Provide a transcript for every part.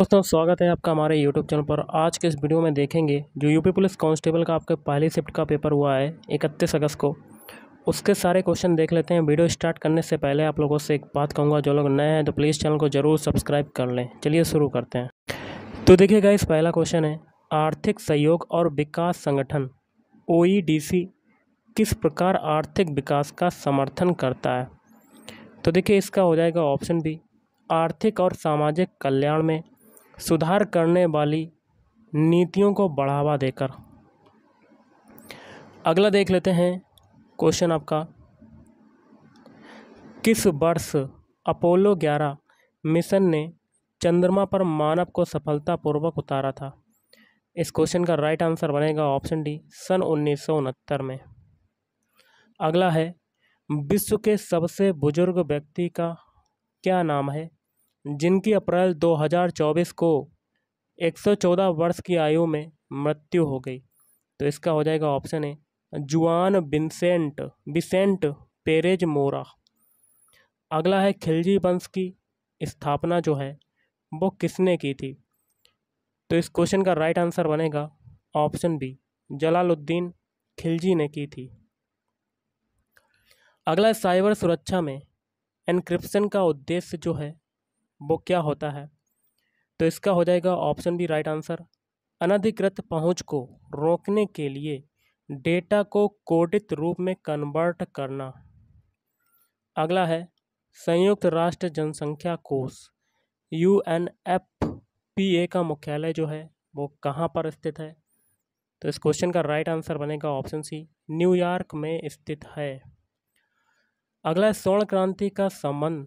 दोस्तों स्वागत है आपका हमारे यूट्यूब चैनल पर आज के इस वीडियो में देखेंगे जो यूपी पुलिस कांस्टेबल का आपके पहली शिफ्ट का पेपर हुआ है इकतीस अगस्त को उसके सारे क्वेश्चन देख लेते हैं वीडियो स्टार्ट करने से पहले आप लोगों से एक बात कहूँगा जो लोग नए हैं तो प्लीज़ चैनल को ज़रूर सब्सक्राइब कर लें चलिए शुरू करते हैं तो देखिएगा इस पहला क्वेश्चन है आर्थिक सहयोग और विकास संगठन ओ e किस प्रकार आर्थिक विकास का समर्थन करता है तो देखिए इसका हो जाएगा ऑप्शन बी आर्थिक और सामाजिक कल्याण में सुधार करने वाली नीतियों को बढ़ावा देकर अगला देख लेते हैं क्वेश्चन आपका किस वर्ष अपोलो 11 मिशन ने चंद्रमा पर मानव को सफलतापूर्वक उतारा था इस क्वेश्चन का राइट आंसर बनेगा ऑप्शन डी सन उन्नीस में अगला है विश्व के सबसे बुजुर्ग व्यक्ति का क्या नाम है जिनकी अप्रैल 2024 को 114 वर्ष की आयु में मृत्यु हो गई तो इसका हो जाएगा ऑप्शन ए जुआन बिन्सेंट बिसेंट पेरेज मोरा अगला है खिलजी वंश की स्थापना जो है वो किसने की थी तो इस क्वेश्चन का राइट आंसर बनेगा ऑप्शन बी जलालुद्दीन खिलजी ने की थी अगला साइबर सुरक्षा में एनक्रिप्शन का उद्देश्य जो है वो क्या होता है तो इसका हो जाएगा ऑप्शन बी राइट आंसर अनधिकृत पहुंच को रोकने के लिए डेटा को कोडित रूप में कन्वर्ट करना अगला है संयुक्त राष्ट्र जनसंख्या कोष U N F P A का मुख्यालय जो है वो कहाँ पर स्थित है तो इस क्वेश्चन का राइट आंसर बनेगा ऑप्शन सी न्यूयॉर्क में स्थित है अगला स्वर्ण क्रांति का संबंध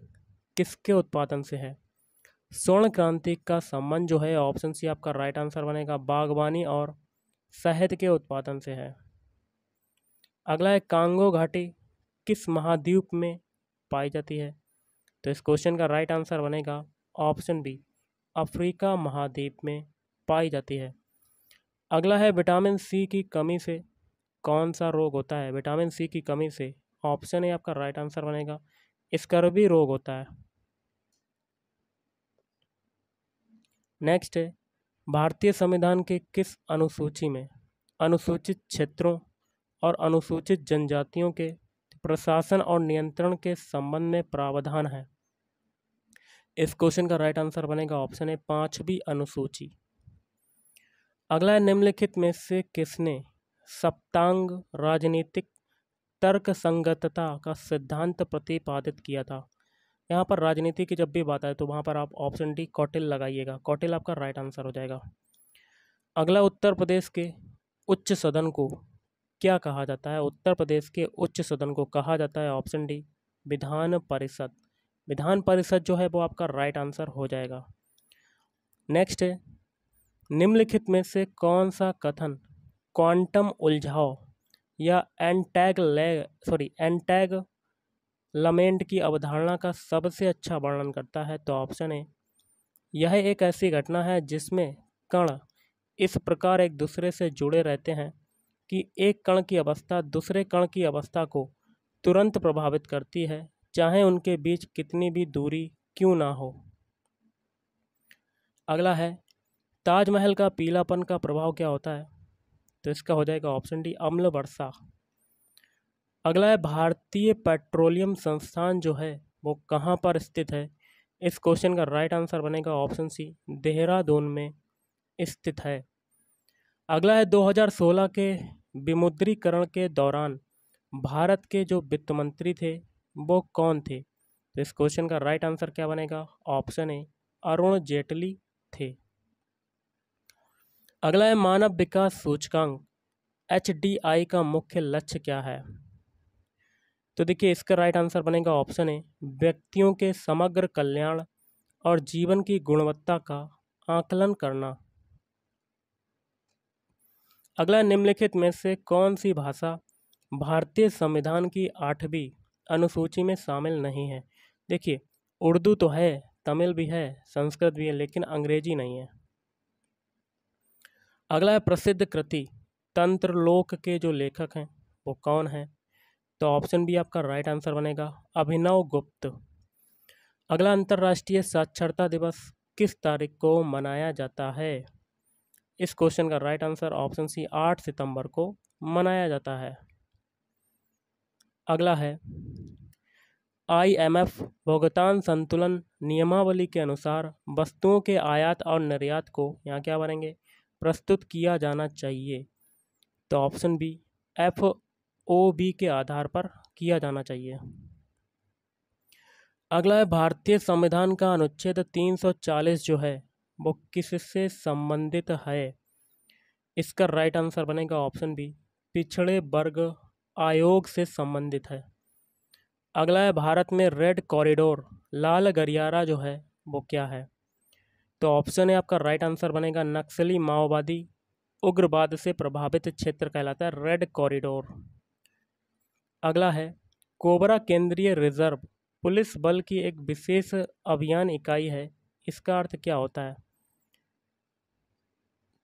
किसके उत्पादन से है स्वर्ण क्रांति का संबंध जो है ऑप्शन सी आपका राइट आंसर बनेगा बागवानी और शहद के उत्पादन से है अगला है कांगो घाटी किस महाद्वीप में पाई जाती है तो इस क्वेश्चन का राइट आंसर बनेगा ऑप्शन बी अफ्रीका महाद्वीप में पाई जाती है अगला है विटामिन सी की कमी से कौन सा रोग होता है विटामिन सी की कमी से ऑप्शन ए आपका राइट आंसर बनेगा स्कर्वी रोग होता है नेक्स्ट है भारतीय संविधान के किस अनुसूची में अनुसूचित क्षेत्रों और अनुसूचित जनजातियों के प्रशासन और नियंत्रण के संबंध में प्रावधान है इस क्वेश्चन का राइट आंसर बनेगा ऑप्शन है पांचवी अनुसूची अगला निम्नलिखित में से किसने सप्तांग राजनीतिक तर्क संगतता का सिद्धांत प्रतिपादित किया था यहाँ पर राजनीति की जब भी बात आए तो वहाँ पर आप ऑप्शन डी कौटिल लगाइएगा कौटिल आपका राइट आंसर हो जाएगा अगला उत्तर प्रदेश के उच्च सदन को क्या कहा जाता है उत्तर प्रदेश के उच्च सदन को कहा जाता है ऑप्शन डी विधान परिषद विधान परिषद जो है वो आपका राइट आंसर हो जाएगा नेक्स्ट है निम्नलिखित में से कौन सा कथन क्वांटम उलझाओ या एंटैग ले सॉरी एंटैग लमेंट की अवधारणा का सबसे अच्छा वर्णन करता है तो ऑप्शन ए यह एक ऐसी घटना है जिसमें कण इस प्रकार एक दूसरे से जुड़े रहते हैं कि एक कण की अवस्था दूसरे कण की अवस्था को तुरंत प्रभावित करती है चाहे उनके बीच कितनी भी दूरी क्यों ना हो अगला है ताजमहल का पीलापन का प्रभाव क्या होता है तो इसका हो जाएगा ऑप्शन डी अम्ल वर्षा अगला है भारतीय पेट्रोलियम संस्थान जो है वो कहाँ पर स्थित है इस क्वेश्चन का राइट आंसर बनेगा ऑप्शन सी देहरादून में स्थित है अगला है 2016 के विमुद्रीकरण के दौरान भारत के जो वित्त मंत्री थे वो कौन थे तो इस क्वेश्चन का राइट आंसर क्या बनेगा ऑप्शन ए अरुण जेटली थे अगला है मानव विकास सूचकांक एच का मुख्य लक्ष्य क्या है तो देखिए इसका राइट आंसर बनेगा ऑप्शन ए व्यक्तियों के समग्र कल्याण और जीवन की गुणवत्ता का आकलन करना अगला निम्नलिखित में से कौन सी भाषा भारतीय संविधान की आठवीं अनुसूची में शामिल नहीं है देखिए उर्दू तो है तमिल भी है संस्कृत भी है लेकिन अंग्रेजी नहीं है अगला है प्रसिद्ध कृति तंत्र लोक के जो लेखक हैं वो कौन हैं तो ऑप्शन बी आपका राइट आंसर बनेगा अभिनव गुप्त अगला अंतर्राष्ट्रीय साक्षरता दिवस किस तारीख को मनाया जाता है इस क्वेश्चन का राइट आंसर ऑप्शन सी आठ सितंबर को मनाया जाता है अगला है आईएमएफ भुगतान संतुलन नियमावली के अनुसार वस्तुओं के आयात और निर्यात को यहाँ क्या बनेंगे प्रस्तुत किया जाना चाहिए तो option B F O B के आधार पर किया जाना चाहिए अगला है भारतीय संविधान का अनुच्छेद 340 जो है वो किससे संबंधित है इसका राइट आंसर बनेगा ऑप्शन बी पिछड़े वर्ग आयोग से संबंधित है अगला है भारत में रेड कॉरिडोर लाल गरियारा जो है वो क्या है तो ऑप्शन है आपका राइट आंसर बनेगा नक्सली माओवादी उग्रवाद से प्रभावित क्षेत्र कहलाता है रेड कॉरिडोर अगला है कोबरा केंद्रीय रिजर्व पुलिस बल की एक विशेष अभियान इकाई है इसका अर्थ क्या होता है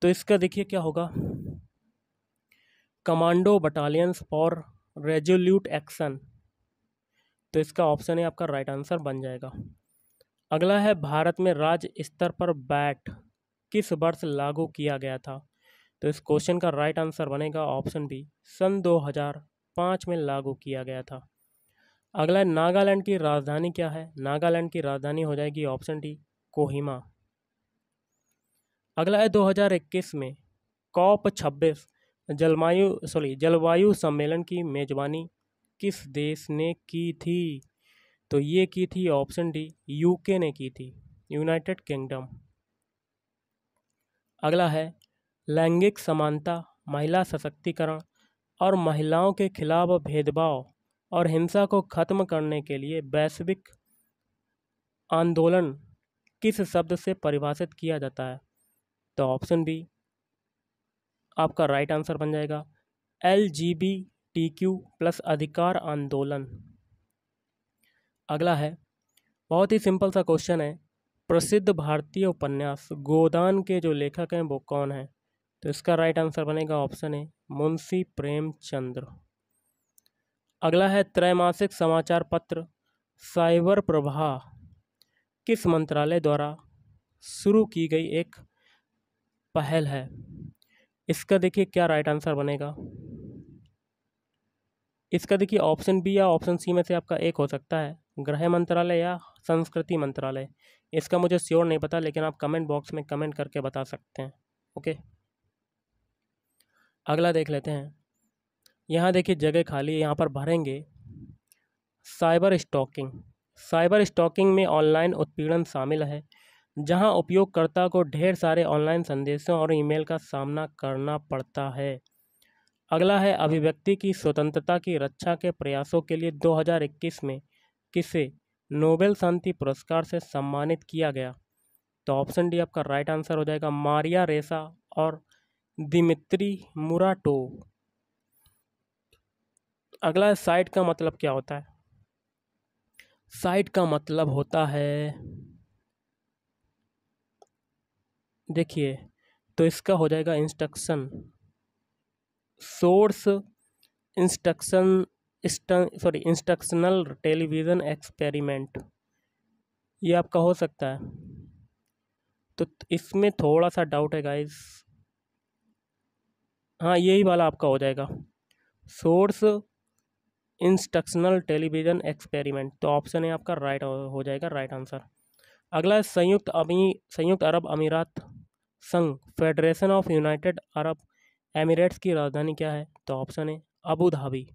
तो इसका देखिए क्या होगा commando battalions for resolute action तो इसका ऑप्शन है आपका राइट आंसर बन जाएगा अगला है भारत में राज्य स्तर पर बैट किस वर्ष लागू किया गया था तो इस क्वेश्चन का राइट आंसर बनेगा ऑप्शन बी सन 2005 में लागू किया गया था अगला नागालैंड की राजधानी क्या है नागालैंड की राजधानी हो जाएगी ऑप्शन डी कोहिमा अगला है 2021 में कॉप 26 जलवायु सॉरी जलवायु सम्मेलन की मेजबानी किस देश ने की थी तो ये की थी ऑप्शन डी यूके ने की थी यूनाइटेड किंगडम अगला है लैंगिक समानता महिला सशक्तिकरण और महिलाओं के खिलाफ भेदभाव और हिंसा को खत्म करने के लिए वैश्विक आंदोलन किस शब्द से परिभाषित किया जाता है तो ऑप्शन बी आपका राइट आंसर बन जाएगा L G B T Q plus अधिकार आंदोलन अगला है बहुत ही सिंपल सा क्वेश्चन है प्रसिद्ध भारतीय उपन्यास गोदान के जो लेखक हैं वो कौन हैं तो इसका राइट आंसर बनेगा ऑप्शन ए मुंशी प्रेमचंद्र अगला है त्रैमासिक समाचार पत्र साइबर प्रभा किस मंत्रालय द्वारा शुरू की गई एक पहल है इसका देखिए क्या राइट आंसर बनेगा इसका देखिए ऑप्शन बी या ऑप्शन सी में से आपका एक हो सकता है गृह मंत्रालय या संस्कृति मंत्रालय इसका मुझे श्योर नहीं पता लेकिन आप कमेंट बॉक्स में कमेंट करके बता सकते हैं ओके अगला देख लेते हैं यहाँ देखिए जगह खाली है यहाँ पर भरेंगे साइबर स्टॉकिंग साइबर स्टॉकिंग में ऑनलाइन उत्पीड़न शामिल है जहाँ उपयोगकर्ता को ढेर सारे ऑनलाइन संदेशों और ईमेल का सामना करना पड़ता है अगला है अभिव्यक्ति की स्वतंत्रता की रक्षा के प्रयासों के लिए 2021 में किसे नोबेल शांति पुरस्कार से सम्मानित किया गया तो ऑप्शन डी आपका राइट आंसर हो जाएगा मारिया रेसा और दिमित्री मुराटो अगला साइट का मतलब क्या होता है साइट का मतलब होता है देखिए तो इसका हो जाएगा instruction source instruction sorry instructional television experiment ये आपका हो सकता है तो इसमें थोड़ा सा डाउट है गाइस हाँ यही वाला आपका हो जाएगा सोर्स इंस्ट्रक्शनल टेलीविज़न एक्सपेरिमेंट तो ऑप्शन है आपका राइट हो जाएगा राइट आंसर अगला है संयुक्त अमी संयुक्त अरब अमीरात संघ federation of United Arab Emirates की राजधानी क्या है तो ऑप्शन है अबू धाबी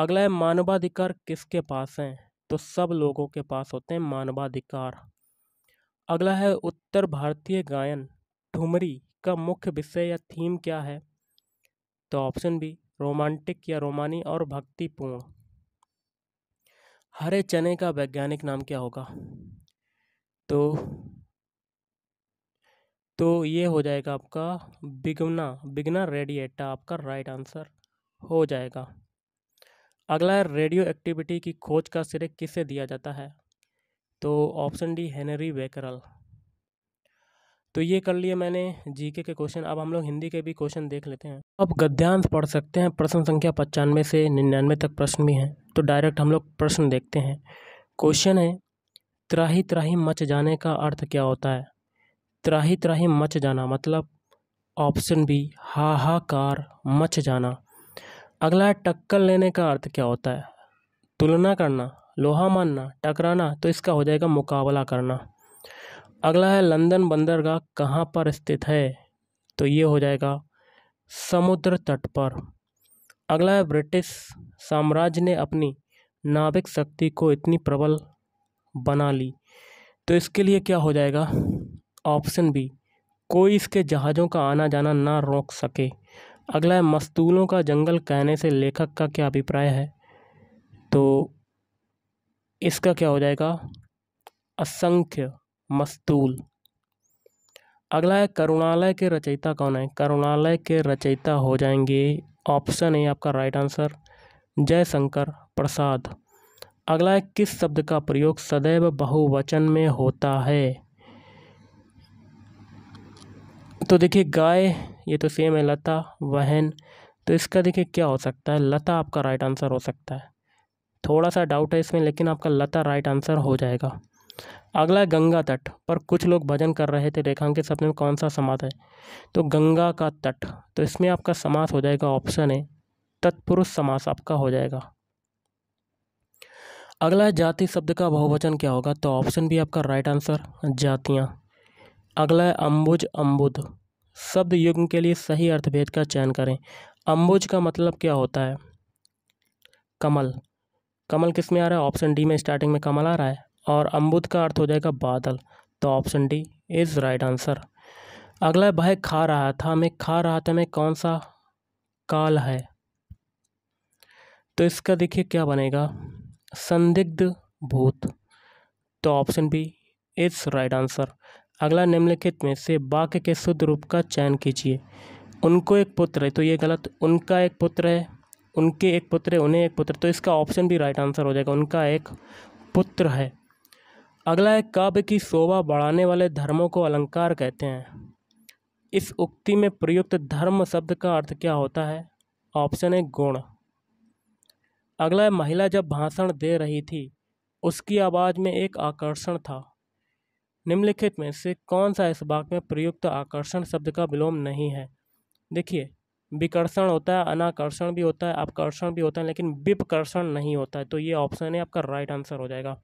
अगला है मानवाधिकार किसके पास हैं तो सब लोगों के पास होते हैं मानवाधिकार अगला है उत्तर भारतीय गायन ठुमरी इसका मुख्य विषय या थीम क्या है तो ऑप्शन बी रोमांटिक या रोमानी और भक्तिपूर्ण हरे चने का वैज्ञानिक नाम क्या होगा तो तो ये हो जाएगा आपका बिगना बिगना रेडिएटा आपका राइट आंसर हो जाएगा अगला है रेडियो एक्टिविटी की खोज का सिरे किसे दिया जाता है तो ऑप्शन डी हेनरी वेकरल तो ये कर लिए मैंने जीके के क्वेश्चन अब हम लोग हिंदी के भी क्वेश्चन देख लेते हैं अब गद्यांश पढ़ सकते हैं प्रश्न संख्या पचानवे से निन्यानवे तक प्रश्न भी हैं तो डायरेक्ट हम लोग प्रश्न देखते हैं क्वेश्चन है त्राही त्राही मच जाने का अर्थ क्या होता है त्राही त्राही मच जाना मतलब ऑप्शन बी हाहाकार मच जाना अगला है टक्कर लेने का अर्थ क्या होता है तुलना करना लोहा मानना टकराना तो इसका हो जाएगा मुकाबला करना अगला है लंदन बंदरगाह कहाँ पर स्थित है तो ये हो जाएगा समुद्र तट पर अगला है ब्रिटिश साम्राज्य ने अपनी नाविक शक्ति को इतनी प्रबल बना ली तो इसके लिए क्या हो जाएगा ऑप्शन बी कोई इसके जहाज़ों का आना जाना ना रोक सके अगला है मस्तूलों का जंगल कहने से लेखक का क्या अभिप्राय है तो इसका क्या हो जाएगा असंख्य मस्तूल अगला है करुणालय के रचयिता कौन है करुणालय के रचयिता हो जाएंगे ऑप्शन ए आपका राइट आंसर जयशंकर प्रसाद अगला है किस शब्द का प्रयोग सदैव बहुवचन में होता है तो देखिए गाय ये तो सेम है लता वहन तो इसका देखिए क्या हो सकता है लता आपका राइट आंसर हो सकता है थोड़ा सा डाउट है इसमें लेकिन आपका लता राइट आंसर हो जाएगा अगला है गंगा तट पर कुछ लोग भजन कर रहे थे रेखांकित शब्द में कौन सा समास है तो गंगा का तट तो इसमें आपका समास हो जाएगा ऑप्शन है तत्पुरुष समास आपका हो जाएगा अगला है जाति शब्द का बहुवचन क्या होगा तो ऑप्शन भी आपका राइट आंसर जातियाँ अगला है अम्बुज अम्बुद शब्द युग्म के लिए सही अर्थभेद का चयन करें अम्बुज का मतलब क्या होता है कमल कमल किस में आ रहा है ऑप्शन डी में स्टार्टिंग में कमल आ रहा है और अम्बुद का अर्थ हो जाएगा बादल तो option D is right answer अगला भाई खा रहा था मैं खा रहा था मैं कौन सा काल है तो इसका देखिए क्या बनेगा संदिग्ध भूत तो option B is right answer अगला निम्नलिखित में से वाक्य के शुद्ध रूप का चयन कीजिए उनको एक पुत्र है तो ये गलत उनका एक पुत्र है उनके एक पुत्र है उन्हें एक पुत्र तो इसका ऑप्शन भी राइट आंसर हो जाएगा उनका एक पुत्र है अगला है काव्य की शोभा बढ़ाने वाले धर्मों को अलंकार कहते हैं इस उक्ति में प्रयुक्त धर्म शब्द का अर्थ क्या होता है ऑप्शन है गुण अगला है महिला जब भाषण दे रही थी उसकी आवाज़ में एक आकर्षण था निम्नलिखित में से कौन सा इस वाक्य में प्रयुक्त आकर्षण शब्द का विलोम नहीं है देखिए विकर्षण होता है अनाकर्षण भी होता है अपकर्षण भी होता है लेकिन विपकर्षण नहीं होता है तो ये ऑप्शन है आपका राइट आंसर हो जाएगा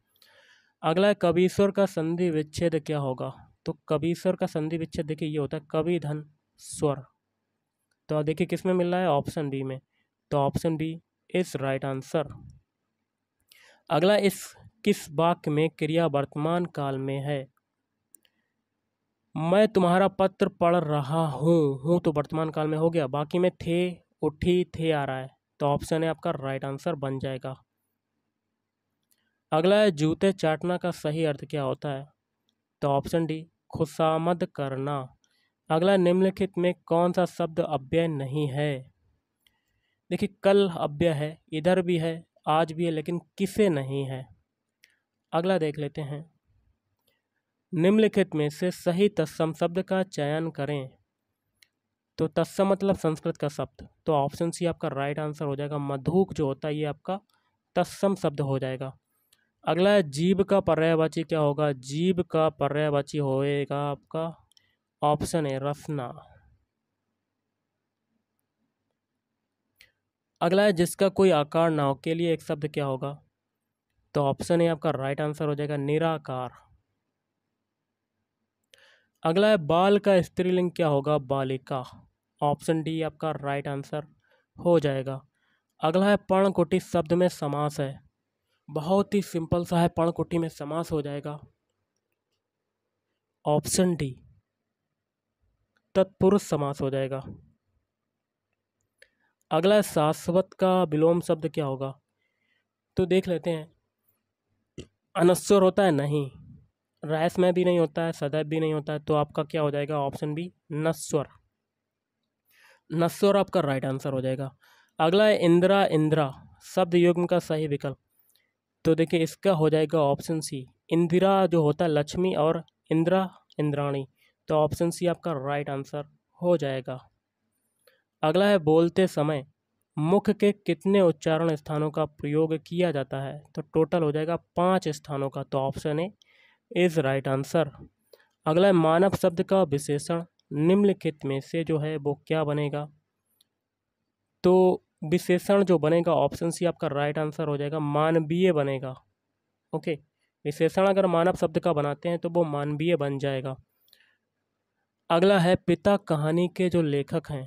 अगला है कबीश्वर का संधि विच्छेद क्या होगा तो कबीश्वर का संधि विच्छेद देखिए ये होता है कवि धन स्वर तो देखिए किस में मिल रहा है ऑप्शन बी में तो option B is right answer अगला इस किस वाक्य में क्रिया वर्तमान काल में है मैं तुम्हारा पत्र पढ़ रहा हूँ हूँ तो वर्तमान काल में हो गया बाकी में थे उठी थे आ रहा है तो ऑप्शन है आपका राइट आंसर बन जाएगा अगला है जूते चाटना का सही अर्थ क्या होता है तो ऑप्शन डी खुशामद करना अगला निम्नलिखित में कौन सा शब्द अव्यय नहीं है देखिए कल अव्यय है इधर भी है आज भी है लेकिन किसे नहीं है अगला देख लेते हैं निम्नलिखित में से सही तत्सम शब्द का चयन करें तो तत्सम मतलब संस्कृत का शब्द तो ऑप्शन सी आपका राइट आंसर हो जाएगा मधुक जो होता है ये आपका तत्सम शब्द हो जाएगा अगला है जीव का पर्यायवाची क्या होगा जीव का पर्यायवाची होएगा आपका ऑप्शन है रफना अगला है जिसका कोई आकार ना हो के लिए एक शब्द क्या होगा तो ऑप्शन है आपका राइट आंसर हो जाएगा निराकार अगला है बाल का स्त्रीलिंग क्या होगा बालिका ऑप्शन डी आपका राइट आंसर हो जाएगा अगला है पर्णकुटी शब्द में समास है बहुत ही सिंपल सा है पणकुटी में समास हो जाएगा ऑप्शन डी तत्पुरुष समास हो जाएगा अगला शाश्वत का विलोम शब्द क्या होगा तो देख लेते हैं अनस्वर होता है नहीं रायस में भी नहीं होता है सदैव भी नहीं होता है तो आपका क्या हो जाएगा ऑप्शन बी नस्वर नस्वर आपका राइट आंसर हो जाएगा अगला है इंदिरा इंदिरा शब्द युग्म का सही विकल्प तो देखिए इसका हो जाएगा ऑप्शन सी इंदिरा जो होता है लक्ष्मी और इंदिरा इंद्राणी तो ऑप्शन सी आपका राइट आंसर हो जाएगा अगला है बोलते समय मुख के कितने उच्चारण स्थानों का प्रयोग किया जाता है तो टोटल हो जाएगा पाँच स्थानों का तो option A is right answer अगला है मानव शब्द का विशेषण निम्नलिखित में से जो है वो क्या बनेगा तो विशेषण जो बनेगा ऑप्शन सी आपका राइट आंसर हो जाएगा मानवीय बनेगा ओके विशेषण अगर मानव शब्द का बनाते हैं तो वो मानवीय बन जाएगा अगला है पिता कहानी के जो लेखक हैं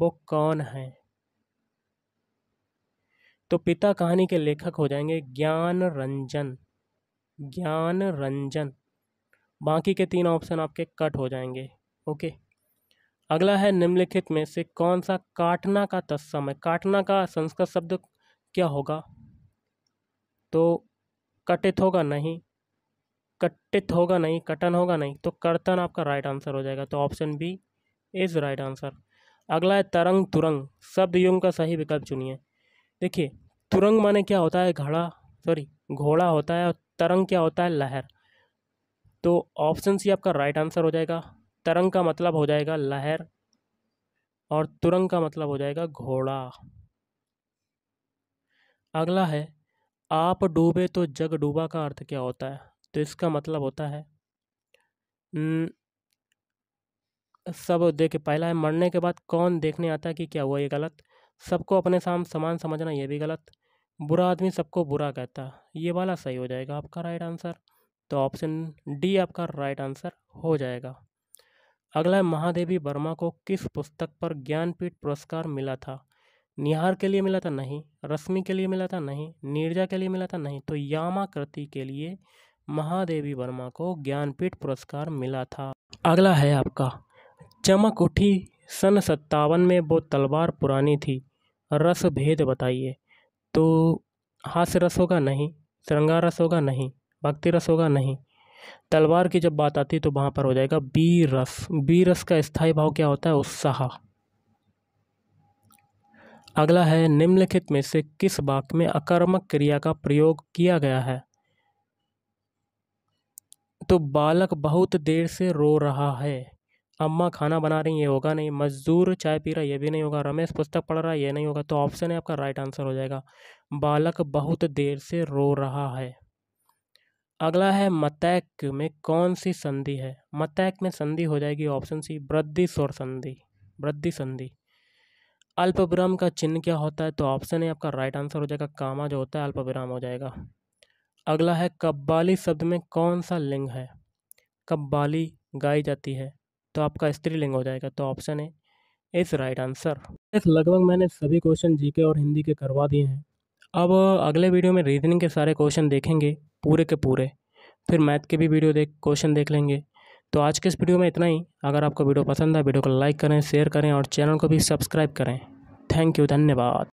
वो कौन हैं तो पिता कहानी के लेखक हो जाएंगे ज्ञान रंजन ज्ञान रंजन बाकी के तीन ऑप्शन आपके कट हो जाएंगे ओके अगला है निम्नलिखित में से कौन सा काटना का तत्सम है काटना का संस्कृत शब्द क्या होगा तो कटित होगा नहीं कटित होगा नहीं कटन होगा नहीं तो कर्तन आपका राइट आंसर हो जाएगा तो option B is right answer अगला है तरंग तुरंग शब्द युग का सही विकल्प चुनिए देखिए तुरंग माने क्या होता है घड़ा सॉरी घोड़ा होता है और तरंग क्या होता है लहर तो ऑप्शन सी आपका राइट आंसर हो जाएगा तरंग का मतलब हो जाएगा लहर और तुरंग का मतलब हो जाएगा घोड़ा अगला है आप डूबे तो जग डूबा का अर्थ क्या होता है तो इसका मतलब होता है न, सब देखे पहला है मरने के बाद कौन देखने आता है कि क्या हुआ ये गलत सबको अपने साम समान समझना ये भी गलत बुरा आदमी सबको बुरा कहता ये वाला सही हो जाएगा आपका राइट आंसर तो ऑप्शन डी आपका राइट आंसर हो जाएगा अगला है महादेवी वर्मा को किस पुस्तक पर ज्ञानपीठ पुरस्कार मिला था निहार के लिए मिला था नहीं रश्मि के लिए मिला था नहीं नीरजा के लिए मिला था नहीं तो यामा कृति के लिए महादेवी वर्मा को ज्ञानपीठ पुरस्कार मिला था अगला है आपका चमक उठी सन सत्तावन में वो तलवार पुरानी थी रस भेद बताइए तो हास्य रस होगा नहीं श्रृंगार रस होगा नहीं भक्ति रस होगा नहीं तलवार की जब बात आती है तो वहाँ पर हो जाएगा बी रस बी रस का स्थायी भाव क्या होता है उत्साह अगला है निम्नलिखित में से किस वाक्य में अकर्मक क्रिया का प्रयोग किया गया है तो बालक बहुत देर से रो रहा है अम्मा खाना बना रही ये होगा नहीं मजदूर चाय पी रहा ये भी नहीं होगा रमेश पुस्तक पढ़ रहा है ये नहीं होगा तो ऑप्शन है आपका राइट आंसर हो जाएगा बालक बहुत देर से रो रहा है अगला है मतैक में कौन सी संधि है मतैक में संधि हो जाएगी ऑप्शन सी वृद्धि स्वर संधि वृद्धि संधि अल्प विराम का चिन्ह क्या होता है तो ऑप्शन है आपका राइट आंसर हो जाएगा कामा जो होता है अल्प विराम हो जाएगा अगला है कब्बाली शब्द में कौन सा लिंग है कब्बाली गाई जाती है तो आपका स्त्रीलिंग हो जाएगा तो ऑप्शन है इस राइट आंसर इस लगभग मैंने सभी क्वेश्चन जीके और हिंदी के करवा दिए हैं अब अगले वीडियो में रीजनिंग के सारे क्वेश्चन देखेंगे पूरे के पूरे फिर मैथ के भी वीडियो देख क्वेश्चन देख लेंगे तो आज के इस वीडियो में इतना ही अगर आपको वीडियो पसंद है वीडियो को लाइक करें शेयर करें और चैनल को भी सब्सक्राइब करें थैंक यू धन्यवाद